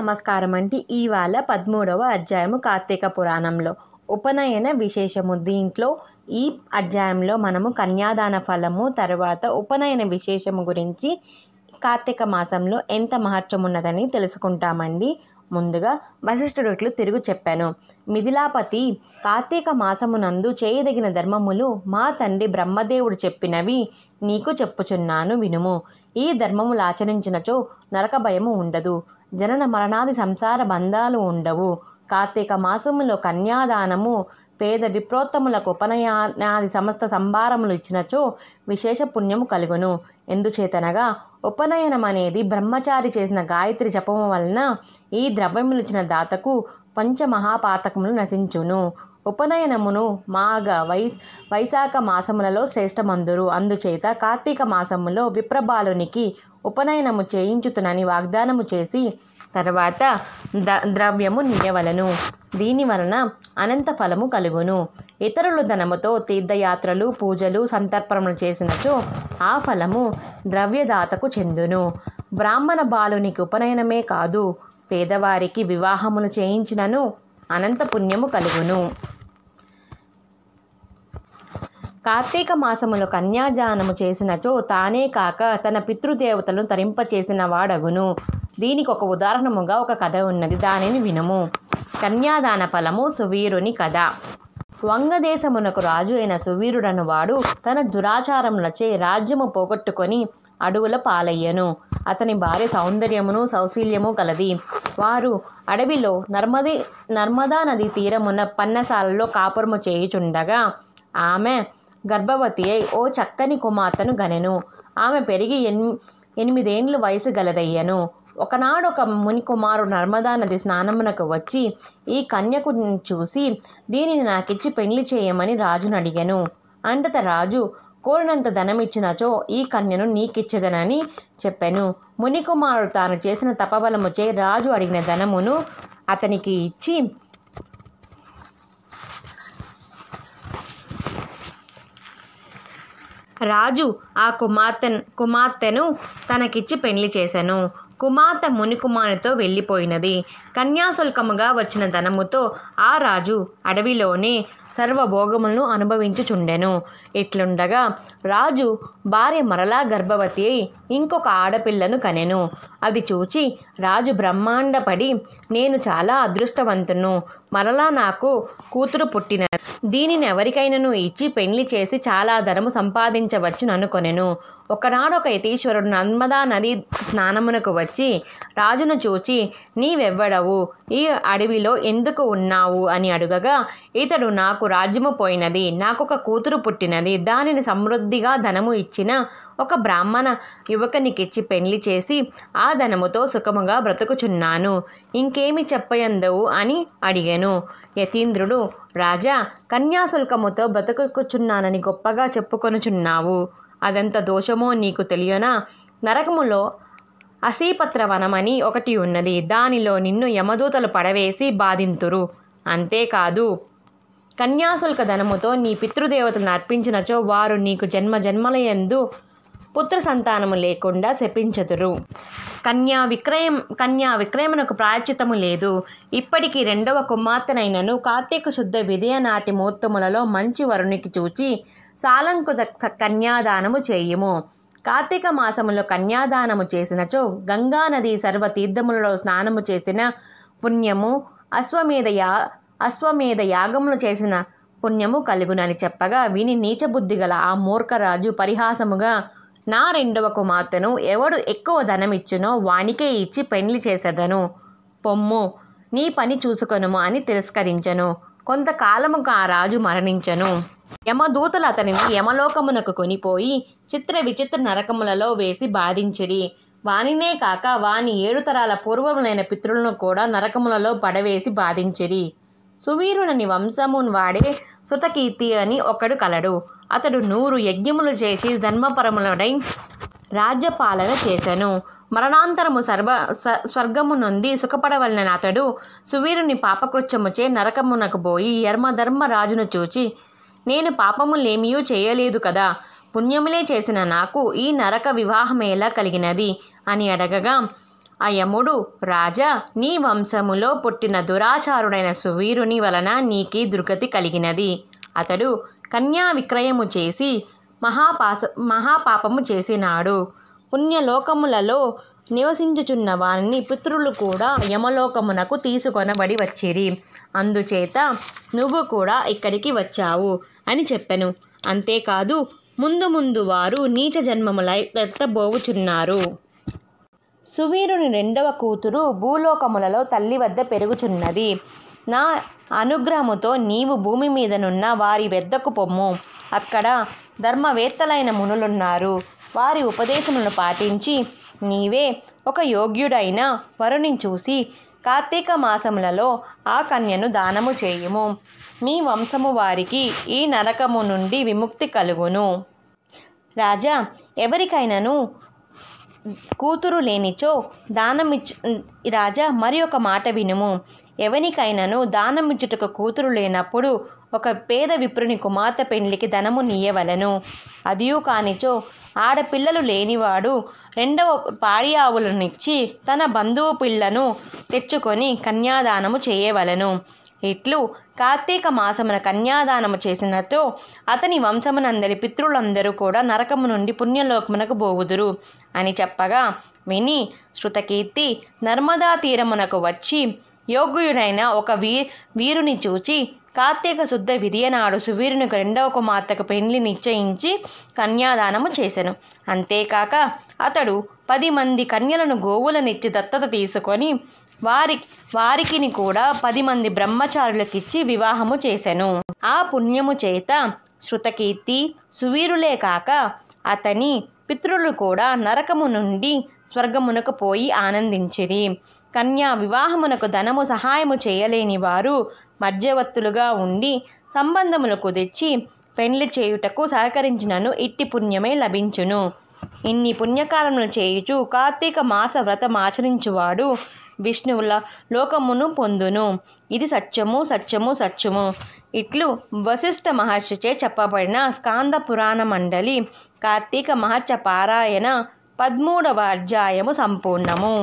నమస్కారం అంటే ఇవాళ పదమూడవ అధ్యాయము కార్తీక పురాణంలో ఉపనయన విశేషము దీంట్లో ఈ అధ్యాయంలో మనము కన్యాదాన ఫలము తర్వాత ఉపనయన విశేషము గురించి కార్తీక మాసంలో ఎంత మహత్వం ఉన్నదని తెలుసుకుంటామండి ముందుగా వశిష్ఠుడిట్లు తిరుగు చెప్పాను మిథిలాపతి కార్తీక మాసమునందు చేయదగిన ధర్మములు మా తండ్రి బ్రహ్మదేవుడు చెప్పినవి నీకు చెప్పుచున్నాను వినుము ఈ ధర్మములు ఆచరించినచో నరక భయము ఉండదు జనన మరణాది సంసార బంధాలు ఉండవు కార్తీక మాసములో కన్యాదానము పేద విప్రోత్తములకు ఉపనయనాది సమస్త సంభారములు ఇచ్చినచో విశేష పుణ్యము కలుగును ఎందుచేతనగా ఉపనయనం అనేది బ్రహ్మచారి చేసిన గాయత్రి జపము వలన ఈ ద్రవ్యములు ఇచ్చిన దాతకు పంచమహాపాతకములు నశించును ఉపనయనమును మాఘ వైస్ వైశాఖ మాసములలో శ్రేష్టమందురు అందుచేత కార్తీక మాసములో విప్రబాలునికి ఉపనయనము చేయించుతునని వాగ్దానము చేసి తర్వాత ద ద్రవ్యము నియవలను దీని వలన అనంత ఫలము కలుగును ఇతరులు ధనముతో తీర్థయాత్రలు పూజలు సంతర్పణలు చేసినచో ఆ ఫలము ద్రవ్యదాతకు చెందును బ్రాహ్మణ బాలునికి ఉపనయనమే కాదు పేదవారికి వివాహములు చేయించినను అనంత పుణ్యము కలుగును కార్తీక మాసములో కన్యాజానము చేసినచో తానే కాక తన పితృదేవతలను తరింపచేసిన వాడగును దీనికి ఒక ఉదాహరణముగా ఒక కథ ఉన్నది దానిని వినము కన్యాదాన ఫలము సువీరుని కథ వంగదేశమునకు రాజు అయిన సువీరుడను వాడు తన దురాచారములచే రాజ్యము పోగొట్టుకొని అడవుల పాలయ్యను అతని భార్య సౌందర్యమును సౌశీల్యము కలది వారు అడవిలో నర్మది నర్మదా నది తీరమున్న పన్నసాలలో కాపురము చేయుచుండగా ఆమె గర్భవతి అయి ఓ చక్కని కుమార్తెను గనెను ఆమె పెరిగి ఎన్ ఎనిమిదేండ్ల వయసు గలదయ్యను ఒకనాడు ఒక ముని నర్మదా నది స్నానమునకు వచ్చి ఈ కన్యకు చూసి దీనిని నాకిచ్చి పెళ్లి చేయమని రాజును అడిగాను అంతట రాజు కోరినంత ధనం ఇచ్చినచో ఈ కన్యను నీకిచ్చేదనని చెప్పాను మునికుమారుడు తాను చేసిన తపబలముచే రాజు అడిగిన ధనమును అతనికి ఇచ్చి రాజు ఆ కుమార్తె కుమార్తెను తనకిచ్చి పెళ్లి చేశాను కుమార్తె మునికుమారుతో వెళ్ళిపోయినది కన్యాశుల్కముగా వచ్చిన ధనముతో ఆ రాజు అడవిలోనే సర్వభోగములను అనుభవించుచుండెను ఇట్లుండగా రాజు భార్య మరలా గర్భవతి అయి ఇంకొక ఆడపిల్లను కనెను అది చూచి రాజు బ్రహ్మాండపడి నేను చాలా అదృష్టవంతును మరలా నాకు కూతురు పుట్టిన దీనిని ఎవరికైనాను ఇచ్చి పెళ్లి చేసి చాలా ధనము కొనెను ఒకనాడొక యతీశ్వరుడు నర్మదా నది స్నానమునకు వచ్చి రాజును చూచి నీవెవ్వడవు ఉన్నావు ఈ అడవిలో ఎందుకు ఉన్నావు అని అడుగగా ఇతడు నాకు రాజ్యము పోయినది నాకు ఒక కూతురు పుట్టినది దానిని సమృద్ధిగా ధనము ఇచ్చిన ఒక బ్రాహ్మణ యువకునికిచ్చి పెళ్లి చేసి ఆ ధనముతో సుఖముగా బ్రతుకుచున్నాను ఇంకేమి చెప్పయందవు అని అడిగాను యతీంద్రుడు రాజా కన్యాశుల్కముతో బ్రతుకుచున్నానని గొప్పగా చెప్పుకొనుచున్నావు అదంత దోషమో నీకు తెలియనా నరకములో అసీపత్ర వనమని ఒకటి ఉన్నది దానిలో నిన్ను యమదూతలు పడవేసి బాధింతురు అంతేకాదు కన్యాశుల్క ధనముతో నీ పితృదేవతలను అర్పించినచో వారు నీకు జన్మ జన్మలయందు పుత్ర సంతానము లేకుండా శపించదురు కన్యా విక్రయం కన్యా విక్రయమునకు ప్రాచితము లేదు ఇప్పటికీ రెండవ కుమార్తెనైనను కార్తీక శుద్ధ విదయ నాటి మంచి వరునికి చూచి సాలంకృత కన్యాదానము చేయుము కార్తీక మాసములో కన్యాదానము చేసినచో గంగానది సర్వతీర్థములలో స్నానము చేసిన పుణ్యము అశ్వమేధ యా అశ్వమేధ యాగములు చేసిన పుణ్యము కలుగునని చెప్పగా విని నీచబుద్ధి గల ఆ మూర్ఖరాజు పరిహాసముగా నా రెండవ కుమార్తెను ఎవడు ఎక్కువ ధనమిచ్చునో వానికే ఇచ్చి పెండ్లి చేసేదను పొమ్ము నీ పని చూసుకొనుము అని తిరస్కరించను కొంతకాలముకు ఆ రాజు మరణించను యమదూతలు అతనిని యమలోకమునకు కొనిపోయి చిత్ర విచిత్ర నరకములలో వేసి బాధించిరి వానినే కాక వాని ఏడు తరాల పూర్వములైన పితృలను కూడా నరకములలో పడవేసి బాధించిరి సువీరుని వంశమున్ వాడే సుతకీర్తి అని ఒకడు కలడు అతడు నూరు యజ్ఞములు చేసి ధర్మపరములడై రాజ్యపాలన చేశాను మరణాంతరము సర్వ స్వర్గము నొంది సుఖపడవలన అతడు సువీరుని పాపకృత్యముచే నరకమునకు పోయి యర్మధర్మరాజును చూచి నేను పాపములేమియూ చేయలేదు కదా పుణ్యములే చేసిన నాకు ఈ నరక వివాహమేలా కలిగినది అని అడగగా అయముడు రాజా నీ వంశములో పుట్టిన దురాచారుడైన సువీరుని వలన నీకీ దుర్గతి కలిగినది అతడు కన్యా విక్రయము చేసి మహాపాస మహాపాపము చేసినాడు పుణ్యలోకములలో నివసించుచున్న వారిని పితృలు కూడా యమలోకమునకు తీసుకొనబడి వచ్చిరి అందుచేత నువ్వు కూడా ఇక్కడికి వచ్చావు అని చెప్పెను అంతేకాదు ముందు ముందు వారు నీచ జన్మములై వ్యర్థబోవుచున్నారు సువీరుని రెండవ కూతురు భూలోకములలో తల్లి వద్ద పెరుగుచున్నది నా అనుగ్రహముతో నీవు భూమి మీదనున్న వారి వెద్దకు పొమ్ము అక్కడ ధర్మవేత్తలైన మునులున్నారు వారి ఉపదేశములను పాటించి నీవే ఒక యోగ్యుడైన వరుని చూసి కార్తీక మాసములలో ఆ కన్యను దానము చేయుము మీ వంశము వారికి ఈ నరకము నుండి విముక్తి కలుగును రాజా ఎవరికైనాను కూతురు లేనిచో దానమిచ్చు రాజా మరి ఒక మాట వినుము ఎవరికైనాను దానమిచ్చుటకు కూతురు లేనప్పుడు ఒక పేద విప్రుని కుమార్తె పెండ్లికి ధనము నీయవలను అదియు కానిచో ఆడపిల్లలు లేనివాడు రెండవ పాడి ఆవులనిచ్చి తన బంధువు పిల్లను తెచ్చుకొని కన్యాదానము చేయవలను ఇట్లు కార్తీక మాసమున కన్యాదానము చేసినతో అతని వంశమునందరి పితృలందరూ కూడా నరకము నుండి పుణ్యలోకమునకు బోవుదురు అని చెప్పగా విని శృతకీర్తి నర్మదా తీరమునకు వచ్చి యోగ్యుడైన ఒక వీ వీరుని చూచి కార్తీక శుద్ధ విధియనాడు సువీరునికి రెండవ కుమార్తెకు పెండ్లి నిశ్చయించి కన్యాదానము చేశాను అంతేకాక అతడు పది మంది కన్యలను గోవులనిచ్చి దత్తత తీసుకొని వారి వారికిని కూడా పది మంది బ్రహ్మచారులకిచ్చి వివాహము చేశాను ఆ పుణ్యము చేత శృతకీర్తి సువీరులే కాక అతని పితృలు కూడా నరకము నుండి స్వర్గమునకు పోయి ఆనందించిరి కన్యా వివాహమునకు ధనము సహాయము చేయలేని వారు మధ్యవర్తులుగా ఉండి సంబంధములకు తెచ్చి పెండ్లి చేయుటకు సహకరించినను ఇట్టి పుణ్యమే లభించును ఇన్ని పుణ్యకారములు చేయుచు కార్తీక మాస వ్రతం ఆచరించువాడు విష్ణువుల లోకమును పొందును ఇది సత్యము సత్యము సత్యము ఇట్లు వశిష్ఠ మహర్షిచే చెప్పబడిన స్కాంద పురాణ మండలి కార్తీక మహర్ష పారాయణ పదమూడవ అధ్యాయము సంపూర్ణము